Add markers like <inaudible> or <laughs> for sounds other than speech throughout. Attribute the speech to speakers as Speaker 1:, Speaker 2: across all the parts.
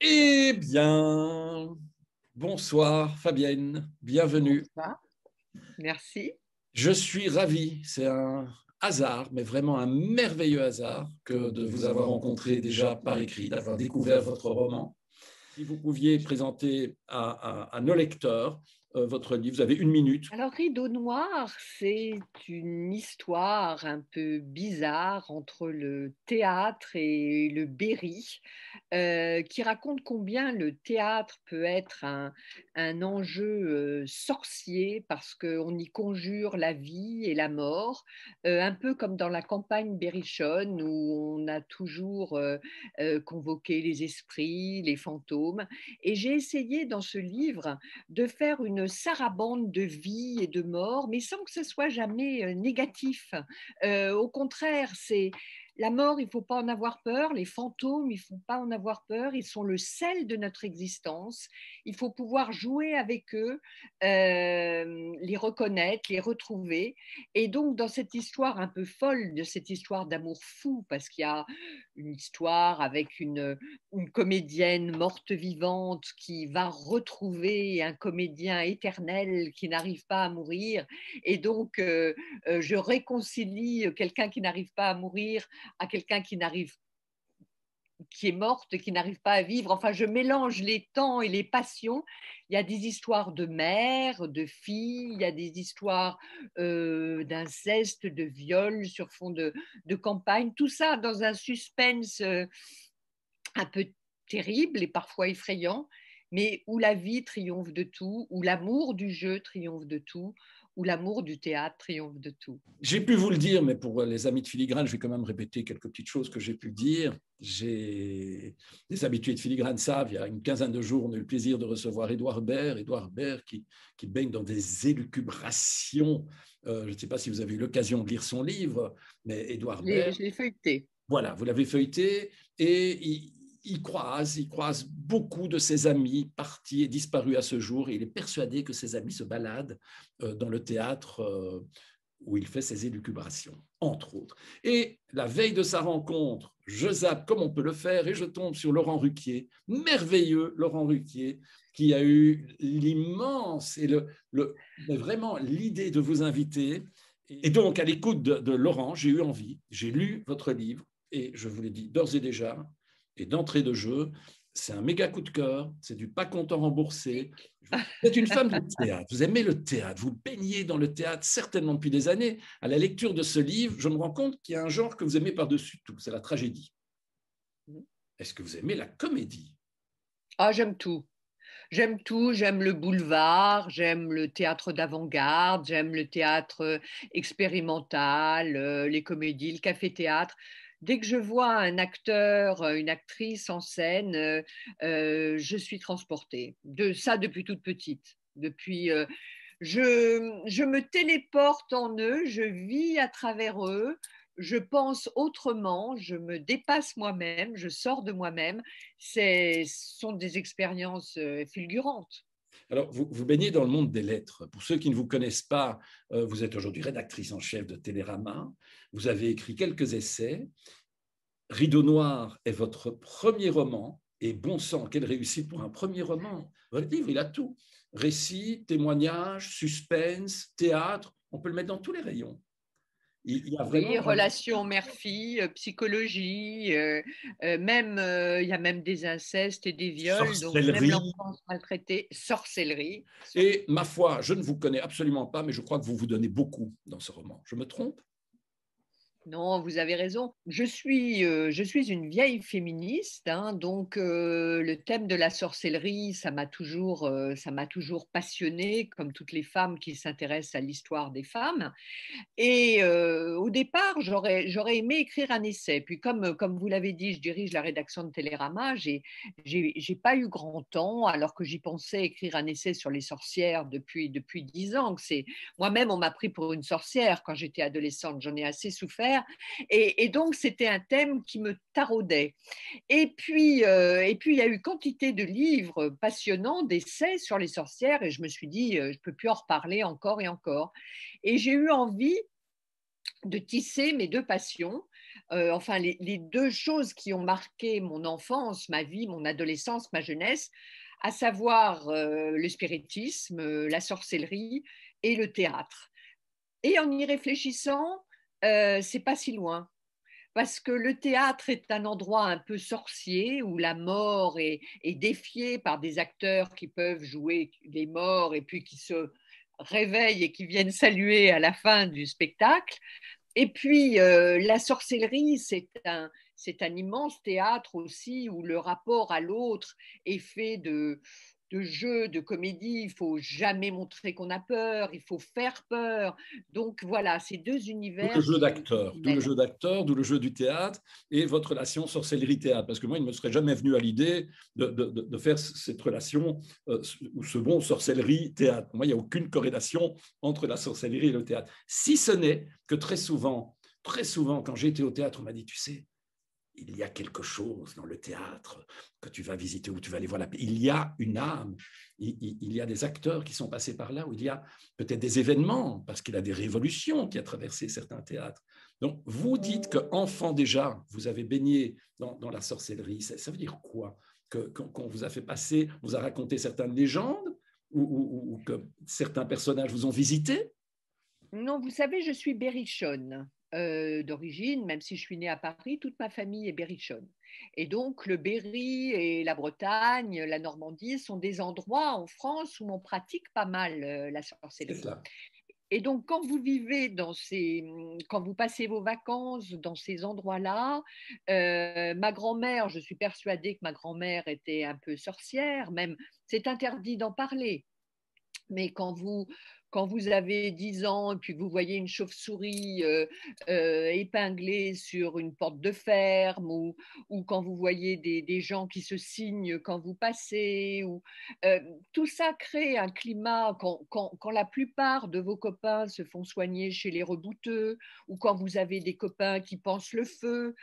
Speaker 1: Eh bien, bonsoir Fabienne, bienvenue. Bonsoir. Merci. Je suis ravi, c'est un hasard, mais vraiment un merveilleux hasard que de vous avoir rencontré déjà par écrit, d'avoir découvert votre roman. Si vous pouviez présenter à, à nos lecteurs euh, votre livre. Vous avez une minute.
Speaker 2: Alors, Rideau Noir, c'est une histoire un peu bizarre entre le théâtre et le Berry, euh, qui raconte combien le théâtre peut être un, un enjeu euh, sorcier parce qu'on y conjure la vie et la mort, un peu comme dans la campagne berrichonne où on a toujours convoqué les esprits, les fantômes. Et j'ai essayé dans ce livre de faire une sarabande de vie et de mort, mais sans que ce soit jamais euh, négatif. Euh, au contraire, c'est la mort, il ne faut pas en avoir peur. Les fantômes, il ne faut pas en avoir peur. Ils sont le sel de notre existence. Il faut pouvoir jouer avec eux, euh, les reconnaître, les retrouver. Et donc, dans cette histoire un peu folle, de cette histoire d'amour fou, parce qu'il y a une histoire avec une, comédienne morte vivante qui va retrouver un comédien éternel qui n'arrive pas à mourir. Et donc, euh, euh, je réconcilie quelqu'un qui n'arrive pas à mourir à quelqu'un qui n'arrive qui est morte, qui n'arrive pas à vivre. Enfin, je mélange les temps et les passions. Il y a des histoires de mère, de fille, il y a des histoires euh, d'inceste, de viol sur fond de, de, campagne. Tout ça dans un suspense euh, un peu terrible et parfois effrayant, mais où la vie triomphe de tout, où l'amour du jeu triomphe de tout, où l'amour du théâtre triomphe de tout.
Speaker 1: J'ai pu vous le dire, mais pour les amis de Filigrane, je vais quand même répéter quelques petites choses que j'ai pu dire. J'ai Les habitués de Filigrane savent, il y a une quinzaine de jours, on a eu le plaisir de recevoir Édouard Baird, Édouard Baird qui, qui baigne dans des élucubrations. Euh, je ne sais pas si vous avez eu l'occasion de lire son livre, mais Édouard Baird... Je l'ai feuilleté. Voilà, vous l'avez feuilleté et il croise, il croise beaucoup de ses amis partis et disparus à ce jour. il est persuadé que ses amis se baladent euh, dans le théâtre euh, où il fait ses élucubrations, entre autres. Et la veille de sa rencontre, je zappe comme on peut le faire et je tombe sur Laurent Ruquier, merveilleux Laurent Ruquier, qui a eu l'immense et le, le vraiment l'idée de vous inviter. Et donc, à l'écoute de Laurent, j'ai eu envie, j'ai lu votre livre et je vous l'ai dit d'ores et déjà, et d'entrée de jeu, c'est un méga coup de cœur, c'est du pas content remboursé. Vous êtes une femme de théâtre, vous aimez le théâtre, vous baignez dans le théâtre certainement depuis des années. À la lecture de ce livre, je me rends compte qu'il y a un genre que vous aimez par-dessus tout, c'est la tragédie. Mm-hmm. Est-ce que vous aimez la comédie Ah, j'aime
Speaker 2: tout. J'aime tout, j'aime le boulevard, j'aime le théâtre d'avant-garde, j'aime le théâtre euh, expérimental, euh, les comédies, le café-théâtre. Dès que je vois un acteur, euh, une actrice en scène, euh, euh, je suis transportée. De ça depuis toute petite. Depuis, je, je, me téléporte en eux, je vis à travers eux, je pense autrement, je me dépasse moi-même, je sors de moi-même. Ce sont des expériences fulgurantes.
Speaker 1: Alors, vous, baignez dans le monde des lettres. Pour ceux qui ne vous connaissent pas, euh, vous êtes aujourd'hui rédactrice en chef de Télérama. Vous avez écrit quelques essais. Rideau Noir est votre premier roman. Et bon sang, quelle réussite pour un premier roman. Votre livre, il a tout. Récit, témoignage, suspense, théâtre. On peut le mettre dans tous les rayons. Il y a vraiment... Oui, relations
Speaker 2: mère-fille, euh, psychologie, euh, euh, même il y a même des incestes et des viols, donc même l'enfance maltraitée, sorcellerie.
Speaker 1: Et ma foi, je ne vous connais absolument pas, mais je crois que vous vous donnez beaucoup dans ce roman. Je me trompe
Speaker 2: non, vous avez raison. Je suis, euh, je suis une vieille féministe, hein, donc euh, le thème de la sorcellerie, ça m'a toujours, euh, ça m'a toujours passionnée, comme toutes les femmes qui s'intéressent à l'histoire des femmes. Et au départ, j'aurais, j'aurais aimé écrire un essai. Puis comme, comme vous l'avez dit, je dirige la rédaction de Télérama. J'ai, j'ai, pas eu grand temps, alors que j'y pensais écrire un essai sur les sorcières depuis depuis dix ans. C'est moi-même, on m'a pris pour une sorcière quand j'étais adolescente. J'en ai assez souffert. Et, donc, c'était un thème qui me taraudait. Et puis, euh, et puis, il y a eu quantité de livres passionnants, d'essais sur les sorcières, et je me suis dit, euh, je ne peux plus en reparler encore et encore. Et j'ai eu envie de tisser mes deux passions, euh, enfin les, deux choses qui ont marqué mon enfance, ma vie, mon adolescence, ma jeunesse, à savoir le spiritisme, la sorcellerie et le théâtre. Et en y réfléchissant, euh, c'est pas si loin. Parce que le théâtre est un endroit un peu sorcier où la mort est, est défiée par des acteurs qui peuvent jouer des morts et puis qui se réveillent et qui viennent saluer à la fin du spectacle. Et puis, euh, la sorcellerie, c'est un, c'est un immense théâtre aussi où le rapport à l'autre est fait de, de jeu, de comédie. Il faut jamais montrer qu'on a peur. Il faut faire peur. Donc voilà, ces deux univers. le jeu
Speaker 1: d'acteur, d'où le jeu d'acteur, d'où le jeu du théâtre et votre relation sorcellerie-théâtre. Parce que moi, il ne me serait jamais venu à l'idée de, faire cette relation euh, ou ce bon sorcellerie-théâtre. Moi, il n'y a aucune corrélation entre la sorcellerie et le théâtre. Si ce n'est que très souvent, très souvent, quand j'étais au théâtre, on m'a dit, tu sais, il y a quelque chose dans le théâtre que tu vas visiter ou tu vas aller voir la Il y a une âme, il, y a des acteurs qui sont passés par là, ou il y a peut-être des événements, parce qu'il y a des révolutions qui ont traversé certains théâtres. Donc, vous dites que enfant déjà, vous avez baigné dans, la sorcellerie. Ça, veut dire quoi que, Qu'on vous a fait passer, vous a raconté certaines légendes ou, que certains personnages vous ont visité
Speaker 2: Non, vous savez, je suis berrichonne. Euh, d'origine, même si je suis née à Paris, toute ma famille est berrichonne. Et donc, le Berry et la Bretagne, la Normandie sont des endroits en France où on pratique pas mal euh, la sorcellerie. Et donc, quand vous vivez dans ces, quand vous passez vos vacances dans ces endroits-là, euh, ma grand-mère, je suis persuadée que ma grand-mère était un peu sorcière, même, c'est interdit d'en parler. Mais quand vous quand vous avez 10 ans et puis vous voyez une chauve-souris euh, euh, épinglée sur une porte de ferme, ou, quand vous voyez des, gens qui se signent quand vous passez, ou, euh, tout ça crée un climat quand, quand, la plupart de vos copains se font soigner chez les rebouteux, ou quand vous avez des copains qui pensent le feu,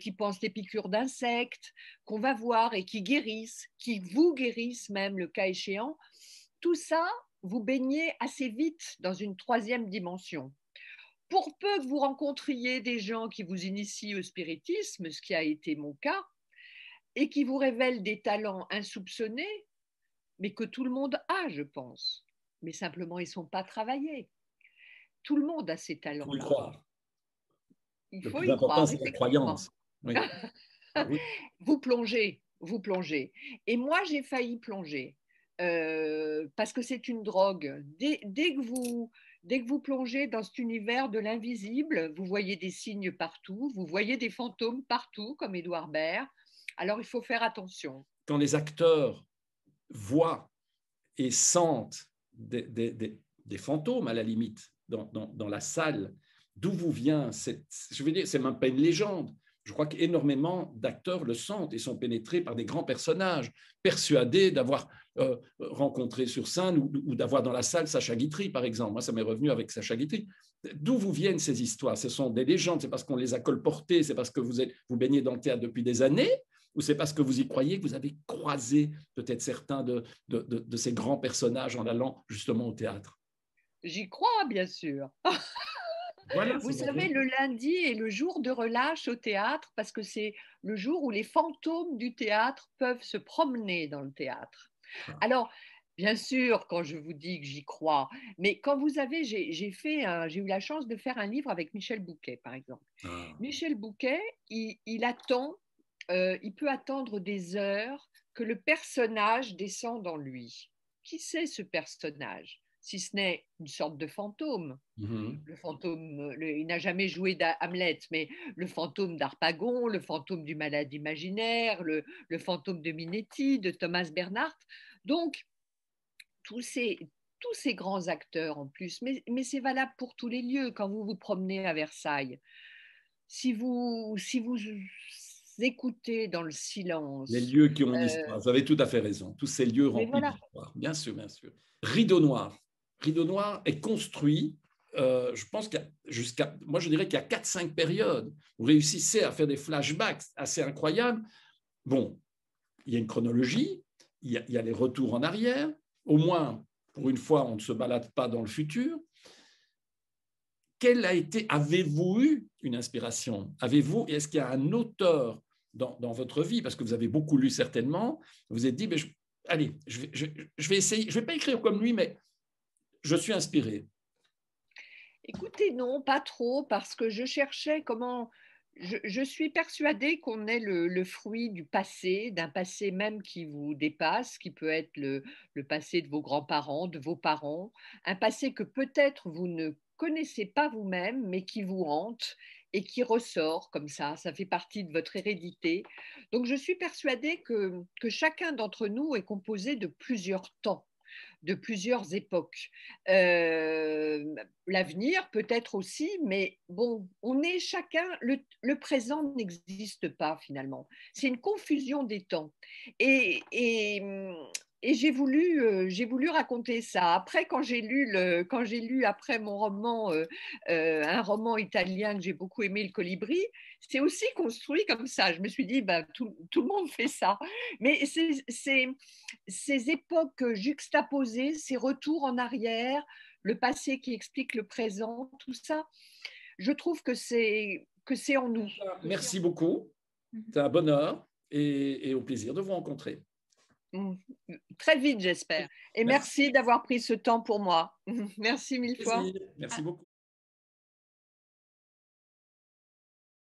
Speaker 2: qui pensent les piqûres d'insectes, qu'on va voir et qui guérissent, qui vous guérissent même le cas échéant. Tout ça, vous baignez assez vite dans une troisième dimension. Pour peu que vous rencontriez des gens qui vous initient au spiritisme, ce qui a été mon cas, et qui vous révèlent des talents insoupçonnés, mais que tout le monde a, je pense. Mais simplement, ils ne sont pas travaillés. Tout le monde a ces talents-là. Il faut y croire. Il le faut plus important, c'est la croyance. <laughs> Ah vous plongez, vous plongez. Et moi, j'ai failli plonger. Euh, parce que c'est une drogue. Dès, que vous, dès plongez dans cet univers de l'invisible, vous voyez des signes partout, vous voyez des fantômes partout, comme Édouard Baird. Alors il faut faire attention.
Speaker 1: Quand les acteurs voient et sentent des, fantômes, à la limite, dans, dans la salle, d'où vous vient cette, je veux dire, c'est même pas une légende, je crois qu'énormément d'acteurs le sentent et sont pénétrés par des grands personnages, persuadés d'avoir euh, rencontré sur scène ou, d'avoir dans la salle Sacha Guitry, par exemple. Moi, ça m'est revenu avec Sacha Guitry. D'où vous viennent ces histoires Ce sont des légendes, c'est parce qu'on les a colportées, c'est parce que vous, êtes, vous baignez dans le théâtre depuis des années, ou c'est parce que vous y croyez que vous avez croisé peut-être certains de, de, de ces grands personnages en allant justement au théâtre
Speaker 2: J'y crois, bien sûr. <laughs>
Speaker 1: Vous savez, le
Speaker 2: lundi est le jour de relâche au théâtre parce que c'est le jour où les fantômes du théâtre peuvent se promener dans le théâtre. Ah. Alors, Bien sûr, quand je vous dis que j'y crois, mais quand vous avez, j'ai eu la chance de faire un livre avec Michel Bouquet, par exemple. Ah. Michel Bouquet, il, attend, euh, il peut attendre des heures que le personnage descende en lui. Qui c'est ce personnage si ce n'est une sorte de fantôme. Mm-hmm. Le fantôme, euh, il n'a jamais joué d'Hamlet, mais le fantôme d'Arpagon, le fantôme du malade imaginaire, le, fantôme de Minetti, de Thomas Bernhardt. Donc, tous ces, tous ces grands acteurs en plus, mais, mais c'est valable pour tous les lieux. Quand vous vous promenez à Versailles, si vous, si vous écoutez dans le silence. Les lieux qui ont une euh, histoire, vous avez
Speaker 1: tout à fait raison. Tous ces lieux remplis d'histoire, bien sûr, bien sûr. Rideau noir, Rideau Noir est construit, euh, je pense qu'il jusqu'à, moi je dirais qu'il y a 4-5 périodes. Vous réussissez à faire des flashbacks assez incroyables. Bon, il y a une chronologie, il y a, les retours en arrière, au moins pour une fois on ne se balade pas dans le futur. Quelle a été, avez-vous eu une inspiration Avez-vous, est-ce qu'il y a un auteur dans, votre vie, parce que vous avez beaucoup lu certainement, vous vous êtes dit, mais allez, je vais essayer, je vais pas écrire comme lui, mais je suis inspiré
Speaker 2: Écoutez, non, pas trop, parce que je cherchais comment... Je, suis persuadée qu'on est le, fruit du passé, d'un passé même qui vous dépasse, qui peut être le, passé de vos grands-parents, de vos parents, un passé que peut-être vous ne connaissez pas vous-même, mais qui vous hante et qui ressort comme ça, ça fait partie de votre hérédité. Donc je suis persuadée que chacun d'entre nous est composé de plusieurs temps de plusieurs époques. Euh, l'avenir peut-être aussi, mais bon, on est chacun, le, présent n'existe pas finalement. C'est une confusion des temps. Et, et et euh, j'ai voulu, raconter ça. Après, quand j'ai lu, après mon roman, euh, euh, un roman italien que j'ai beaucoup aimé, Le Colibri, c'est aussi construit comme ça. Je me suis dit, ben, tout, le monde fait ça. Mais ces, ces époques juxtaposées, ces retours en arrière, le passé qui explique le présent, tout ça, je trouve que c'est, que c'est en nous.
Speaker 1: Merci beaucoup. Mhm. C'est un bonheur et au plaisir de vous rencontrer.
Speaker 2: Mm. Très vite, j'espère. Et merci, d'avoir pris ce temps pour moi. <laughs> merci mille fois.
Speaker 1: merci beaucoup.